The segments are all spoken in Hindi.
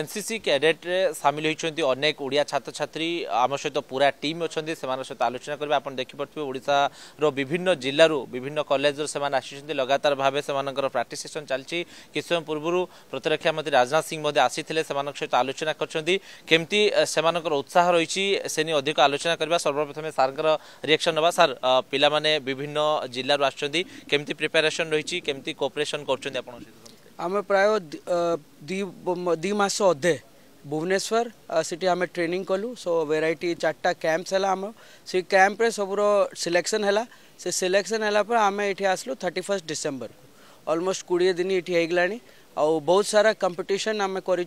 এনসিসি ক্যাডেটরে সামিল হয়েছেন অনেক ওড়িয়া ছাত্রছাত্রী আমার সহ পুরা টিম অনেক সে সহ আলোচনা করবে আপনার দেখিপারে ওড়শার বিভিন্ন জেলার বিভিন্ন কলেজর সে আসছেন লগাতার ভাবে সে প্র্যাকটিস সেসন চলছে কিছু সময় পূর্ব প্রতিরক্ষা মন্ত্রী রাজনাথ সিং মধ্যে আসলে সে সহ আলোচনা করছেন কেমতি সে উৎসাহ রয়েছে সে নিয়ে অধিক আলোচনা করা সর্বপ্রথমে স্যার রিয়াকশন নেওয়া স্যার পিলামানে বিভিন্ন জেলার আসছেন কেমতি প্রিপারেসন রয়েছে কেমতি কোপরেসন করছেন আপনার সহ आम प्राय दिमास अधे भुवनेश्वर से आम ट्रेनिंग कलु सो वेरिटी चार्टा कैंप्स है आम से कैंप्रे सबुर सिलेक्शन है से सिलेक्शन है आम ये आसलू थर्ट फर्स्ट डिसेम्बर को अलमोस्ट कोड़े दिन ये आउ बहुत सारा कंपटीशन आम कर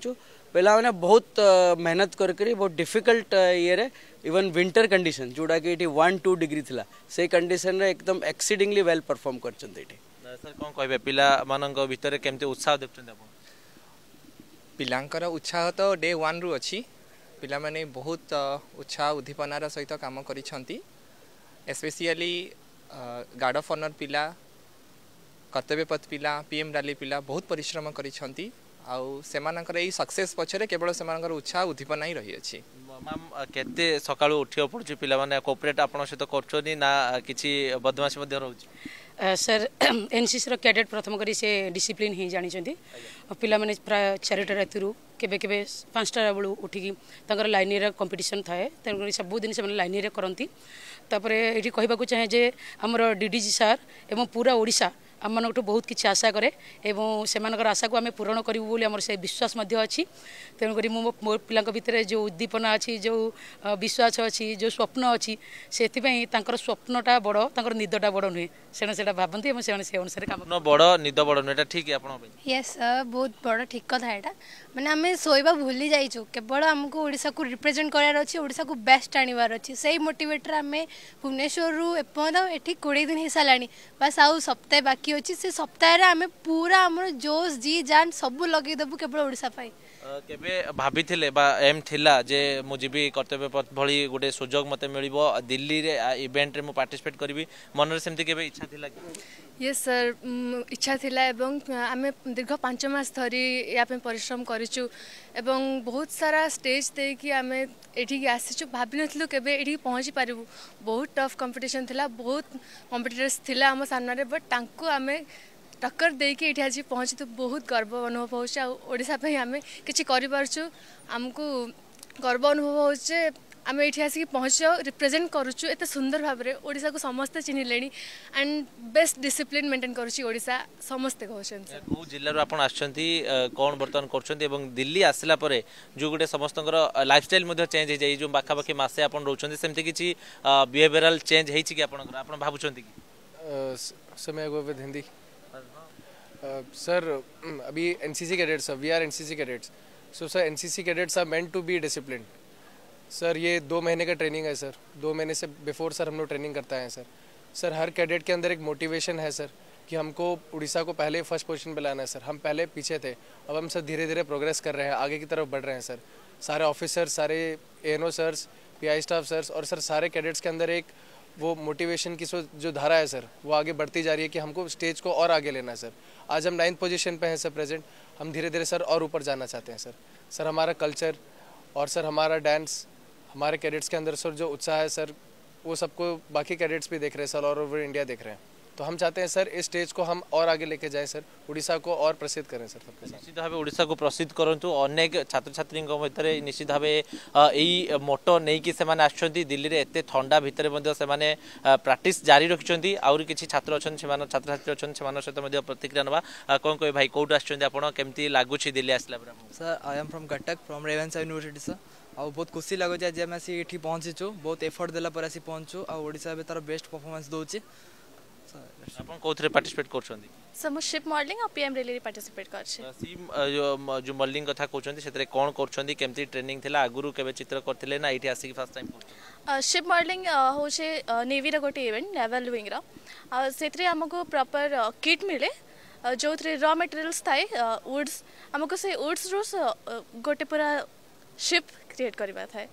पे बहुत मेहनत कर बहुत डिफिकल्ट ईर इवन विंटर कंडीशन जोटा कि वन टू डिग्री थी से कंडीशन एकदम एक्सीडिंगली वेल परफॉर्म करते କ'ଣ କହିବେ ପିଲାମାନଙ୍କ ଭିତରେ କେମିତି ଉତ୍ସାହ ଦେଖୁଛନ୍ତି ଆପଣ ପିଲାଙ୍କର ଉତ୍ସାହ ତ ଡେ ୱାନ୍ରୁ ଅଛି ପିଲାମାନେ ବହୁତ ଉତ୍ସାହ ଉଦ୍ଦୀପନାର ସହିତ କାମ କରିଛନ୍ତି ଏସ୍ପେସିଆଲି ଗାର୍ଡ଼ ଅଫ୍ ଅନର୍ ପିଲା କର୍ତ୍ତବ୍ୟପଥ ପିଲା ପି ଏମ୍ ଡାଲି ପିଲା ବହୁତ ପରିଶ୍ରମ କରିଛନ୍ତି ଆଉ ସେମାନଙ୍କର ଏଇ ସକ୍ସେସ୍ ପଛରେ କେବଳ ସେମାନଙ୍କର ଉତ୍ସାହ ଉଦ୍ଦୀପନା ହିଁ ରହିଅଛି ମ୍ୟାମ୍ କେତେ ସକାଳୁ ଉଠିବାକୁ ପଡ଼ୁଛି ପିଲାମାନେ କୋପରେଟ୍ ଆପଣଙ୍କ ସହିତ କରୁଛନ୍ତି ନା କିଛି ବଦମାସି ମଧ୍ୟ ରହୁଛି सर एन एनसीसी कैडेट प्रथम कर डिसिप्लीन ही जानते पाने प्राय चारिटा रात के पांचटा बेलू उठिकी तर लाइन कंपिटन थाए तेणुक सब दिन से लाइन करती कहवाक चाहे जमर डी डी जी सार पूरा ओडा ଆମମାନଙ୍କଠୁ ବହୁତ କିଛି ଆଶା କରେ ଏବଂ ସେମାନଙ୍କର ଆଶାକୁ ଆମେ ପୂରଣ କରିବୁ ବୋଲି ଆମର ସେ ବିଶ୍ୱାସ ମଧ୍ୟ ଅଛି ତେଣୁକରି ମୁଁ ମୋ ପିଲାଙ୍କ ଭିତରେ ଯେଉଁ ଉଦ୍ଦୀପନା ଅଛି ଯେଉଁ ବିଶ୍ୱାସ ଅଛି ଯେଉଁ ସ୍ୱପ୍ନ ଅଛି ସେଥିପାଇଁ ତାଙ୍କର ସ୍ୱପ୍ନଟା ବଡ଼ ତାଙ୍କର ନିଦଟା ବଡ଼ ନୁହେଁ ସେମାନେ ସେଇଟା ଭାବନ୍ତି ଏବଂ ସେମାନେ ସେ ଅନୁସାରେ କାମ ବଡ଼ ନିଦ ବଡ଼ ନୁହେଁ ଏଇଟା ଠିକ୍ ଆପଣଙ୍କ ପାଇଁ ୟେସ୍ ବହୁତ ବଡ଼ ଠିକ୍ କଥା ଏଇଟା ମାନେ ଆମେ ଶୋଇବା ଭୁଲି ଯାଇଛୁ କେବଳ ଆମକୁ ଓଡ଼ିଶାକୁ ରିପ୍ରେଜେଣ୍ଟ କରିବାର ଅଛି ଓଡ଼ିଶାକୁ ବେଷ୍ଟ ଆଣିବାର ଅଛି ସେଇ ମୋଟିଭେଟରେ ଆମେ ଭୁବନେଶ୍ୱରରୁ ଏପର୍ଯ୍ୟନ୍ତ ଏଠି କୋଡ଼ିଏ ଦିନ ହେଇସାରିଲାଣି ବାସ୍ ଆଉ ସପ୍ତାହେ ବାକି বাকি অছি সে সপ্তাহে আমি পুরা আমার জোশ জি জান সবু লগাই দেবু কেবল ওড়িশা পাই কেবে ভাবিলে বা এম লা যে মু যাবি কর্তব্য পথ ভি গোটে সুযোগ মতো মিলব দিল্লি ইভেন্টরে মু পার্টিসিপেট করবি মনরে সেমতি কেবে ইচ্ছা লা ইয়েস স্যার ইচ্ছা লা এবং আমি দীর্ঘ পাঁচ মাস ধরি ইয়াপে পরিশ্রম করেছু এবং বহুত সারা স্টেজ দেইকি আমি এটিকি আসিছু ভাবি নথিলু কেবে এটিকি পৌঁছি পারিবু বহুত টফ কম্পিটিশন লা বহুত কম্পিটিটর্স লা আমার সামনে বট তাঙ্কু आम टक्कर देके ये आज पहुँची तो बहुत गर्व अनुभव होଉଛି ଆଉ ଓଡ଼ିଶା ପାଇଁ ଆମେ କିଛି କରିପାରୁଛୁ ଆମକୁ ଗର୍ବ ଅନୁଭବ ହେଉଛି ଯେ ଆମେ ଏଇଠି ଆସିକି ପହଞ୍ଚୁ ଆଉ ରିପ୍ରେଜେଣ୍ଟ କରୁଛୁ ଏତେ ସୁନ୍ଦର ଭାବରେ ଓଡ଼ିଶାକୁ ସମସ୍ତେ ଚିହ୍ନିଲେଣି ଆଣ୍ଡ ବେଷ୍ଟ ଡିସିପ୍ଲିନ୍ ମେଣ୍ଟେନ୍ କରୁଛି ଓଡ଼ିଶା ସମସ୍ତେ କହୁଛନ୍ତି କେଉଁ ଜିଲ୍ଲାରୁ ଆପଣ ଆସିଛନ୍ତି କ'ଣ ବର୍ତ୍ତମାନ କରୁଛନ୍ତି ଏବଂ ଦିଲ୍ଲୀ ଆସିଲା ପରେ ଯେଉଁ ଗୋଟେ ସମସ୍ତଙ୍କର ଲାଇଫଷ୍ଟାଇଲ୍ ମଧ୍ୟ ଚେଞ୍ଜ ହେଇଯାଏ ଯେଉଁ ପାଖାପାଖି ମାସେ ଆପଣ ରହୁଛନ୍ତି ସେମିତି କିଛି ବିହେଭିଅରାଲ୍ ଚେଞ୍ଜ ହେଇଛି କି ଆପଣଙ୍କର ଆପଣ ଭାବୁଛନ୍ତି କି समय विद हिंदी सर अभी N C C cadets we are N C C cadets so sir N C C cadets are meant to be discipline sir ये दो महीने का ट्रेनिंग है सर दो महीने से बिफोर सर हम लोग ट्रेनिंग करता है सर सर हर कैडेट के अंदर एक मोटिवेशन है सर कि हमको उड़ीसा को पहले फर्स्ट पोजीशन पे लाना है सर हम पहले पीछे थे अब हम सर धीरे धीरे प्रोग्रेस कर रहे हैं आगे की तरफ बढ़ रहे हैं सर सारे ऑफिसर्स सारे A N O sirs P I staff sirs और सर सारे कैडेट्स के अंदर एक वो मोटिवेशन की जो धारा है सर वो आगे बढ़ती जा रही है कि हमको स्टेज को और आगे लेना है सर आज हम नाइन्थ पोजीशन पे हैं सर प्रेजेंट हम धीरे धीरे सर और ऊपर जाना चाहते हैं सर सर हमारा कल्चर और सर हमारा डांस हमारे कैडेट्स के अंदर सर जो उत्साह है सर वो सबको बाकी कैडेट्स भी देख रहे हैं सर ऑल ओवर इंडिया देख रहे हैं तो हम चाहते हैं सर इस स्टेज को हम और आगे लेके जाएं सर उड़ीसा को और प्रसिद्ध करें सर सबके निश्चित भाव ओडा को प्रसिद्ध करूँ अनेक छात्र छात्री मध्य निश्चित भाव यही मोटो नहीं कि आसुँच दिल्ली में एत था भितर से प्राक्ट जारी रखिंट आहरी किसी छात्र अच्छा छात्र छात्री अच्छा सहित प्रतिक्रिया ना कौन कह भाई कौट आमती लगुच दिल्ली आसला sir I am from Cuttack from Ravenshaw university sir आउ बहुत खुशी लगुच आज आम आसी पहुँचीचु बहुत एफर्ट देला पर आसी पहुँचु तार बेस्ट परफर्मास दौर ଆପଣ କୋଉଥିରେ ପାର୍ଟିସିପେଟ୍ କରୁଛନ୍ତି ସାର୍ ମୁଁ ସିପ୍ ମଡେଲିଂ ଆଉ ପିଏମ୍ ରେଲିରେ ପାର୍ଟିସିପେଟ୍ କରିଛି ସିମ୍ ଯେଉଁ ମଡେଲିଂ କଥା କହୁଛନ୍ତି ସେଥିରେ କ'ଣ କରୁଛନ୍ତି କେମିତି ଟ୍ରେନିଂ ଥିଲା ଆଗରୁ କେବେ ଚିତ୍ର କରିଥିଲେ ନା ଏଇଠି ଆସିକି ଫାର୍ଷ୍ଟ ଟାଇମ୍ ସିପ୍ ମଡେଲିଂ ହେଉଛି ନେଭିର ଗୋଟେ ଇଭେଣ୍ଟ ନେଭାଲ୍ ୱିଙ୍ଗର ଆଉ ସେଥିରେ ଆମକୁ ପ୍ରପର୍ କିଟ୍ ମିଳେ ଯେଉଁଥିରେ ର ମେଟେରିଆଲ୍ସ ଥାଏ ଉଡ୍ସ ଆମକୁ ସେ ଉଡ୍ସରୁ ଗୋଟେ ପୁରା ସିପ୍ କ୍ରିଏଟ୍ କରିବା ଥାଏ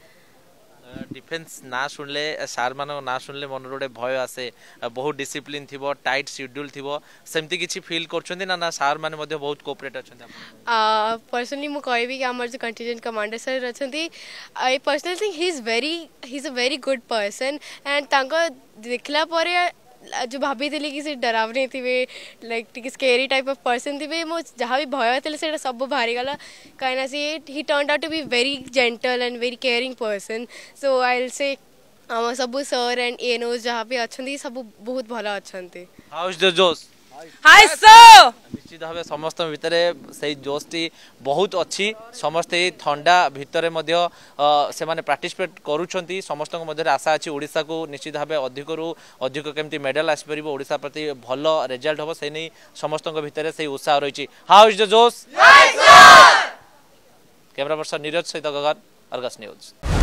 ডিফেন্স না শুনলে সারমানক না শুনলে মনর গোটে ভয় আসে বহু ডিসিপ্লিন থিব টাইট সিড্ୟୁଲ୍ থিব সেমতি কিছু ফিল করছন্তি না না সার মানে মধ্যে বহুত কোঅপারেট অছন্তি পার্সোনালি মু কইবি কি আমার যে কন্টিজেন্ট কমান্ডার স্যার অছন্তি I personal thing he is very he is a very good person and তাঙ্ক দেখিলা পরে जो भाभी थी कि डरावनी थी लाइक टी स्री टाइप अफ पर्सन थी मो जहाँ भी भय थी से सब बाहरी गला कहीं सी he turn out to be very gentle and very caring person so I will say आम सब सर एंड एनोज जहाँ भी अच्छा सब बहुत भल अच्छा নিশ্চিত ভাবে সমস্ত ভিতরে সেই জোসটি বহুত অছি সমস্তে এই থা ভিতরে সে পার্টিসিপেট করুছেন সমস্ত মধ্যে আশা আছে ওড়িশা কু নিশ্চিত ভাবে অধিকরু অধিক কেমি মেডাল আসিপার ওড়িশা প্রতি ভালো রেজাল্ট হব সেই নেই সমস্ত ভিতরে সেই উৎসাহ রয়েছে হাউ ইজ দ জোশ ক্যামেরা পর্সন নীরজ সহ গগন আরগাস নিউজ